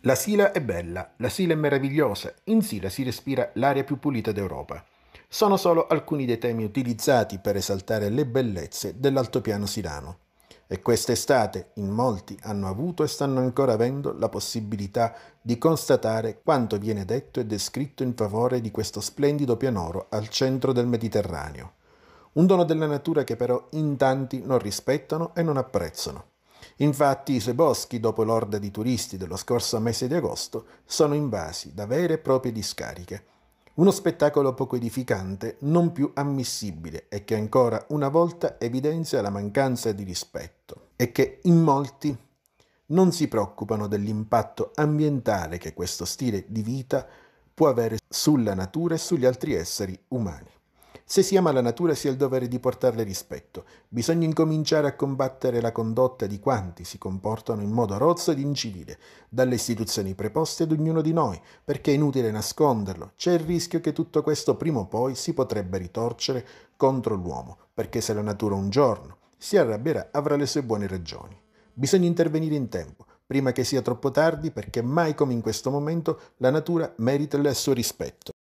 La Sila è bella, la Sila è meravigliosa, in Sila si respira l'aria più pulita d'Europa. Sono solo alcuni dei temi utilizzati per esaltare le bellezze dell'altopiano silano. E quest'estate in molti hanno avuto e stanno ancora avendo la possibilità di constatare quanto viene detto e descritto in favore di questo splendido pianoro al centro del Mediterraneo. Un dono della natura che però in tanti non rispettano e non apprezzano. Infatti i suoi boschi, dopo l'orda di turisti dello scorso mese di agosto, sono invasi da vere e proprie discariche. Uno spettacolo poco edificante, non più ammissibile e che ancora una volta evidenzia la mancanza di rispetto e che in molti non si preoccupano dell'impatto ambientale che questo stile di vita può avere sulla natura e sugli altri esseri umani. Se si ama la natura si ha il dovere di portarle rispetto. Bisogna incominciare a combattere la condotta di quanti si comportano in modo rozzo ed incivile, dalle istituzioni preposte ad ognuno di noi, perché è inutile nasconderlo. C'è il rischio che tutto questo prima o poi si potrebbe ritorcere contro l'uomo, perché se la natura un giorno si arrabbierà avrà le sue buone ragioni. Bisogna intervenire in tempo, prima che sia troppo tardi, perché mai come in questo momento la natura merita il suo rispetto.